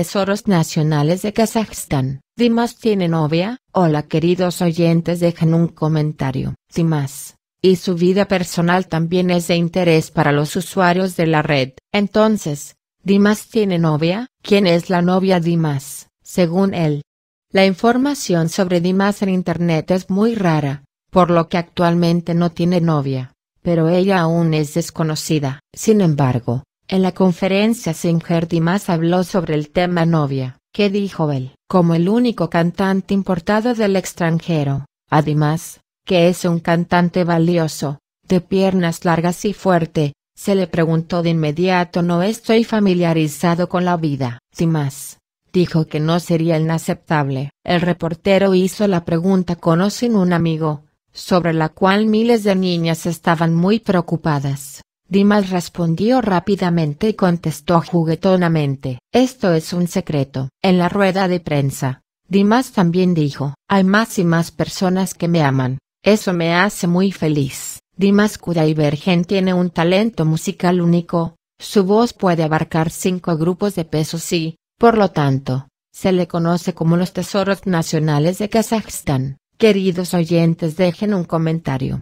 tesoros nacionales de Kazajstán. Dimas tiene novia. Hola queridos oyentes dejen un comentario. Dimas. Y su vida personal también es de interés para los usuarios de la red. Entonces, Dimas tiene novia. ¿Quién es la novia Dimas? Según él. La información sobre Dimas en Internet es muy rara, por lo que actualmente no tiene novia, pero ella aún es desconocida. Sin embargo, en la conferencia Singer Dimas habló sobre el tema novia, que dijo él, como el único cantante importado del extranjero, además, que es un cantante valioso, de piernas largas y fuerte, se le preguntó de inmediato no estoy familiarizado con la vida. Dimas, dijo que no sería inaceptable. El reportero hizo la pregunta conocen un amigo, sobre la cual miles de niñas estaban muy preocupadas. Dimas respondió rápidamente y contestó juguetonamente, esto es un secreto. En la rueda de prensa, Dimas también dijo, hay más y más personas que me aman, eso me hace muy feliz. Dimas Kudaibergen tiene un talento musical único, su voz puede abarcar cinco grupos de pesos y, por lo tanto, se le conoce como los tesoros nacionales de Kazajstán. Queridos oyentes dejen un comentario.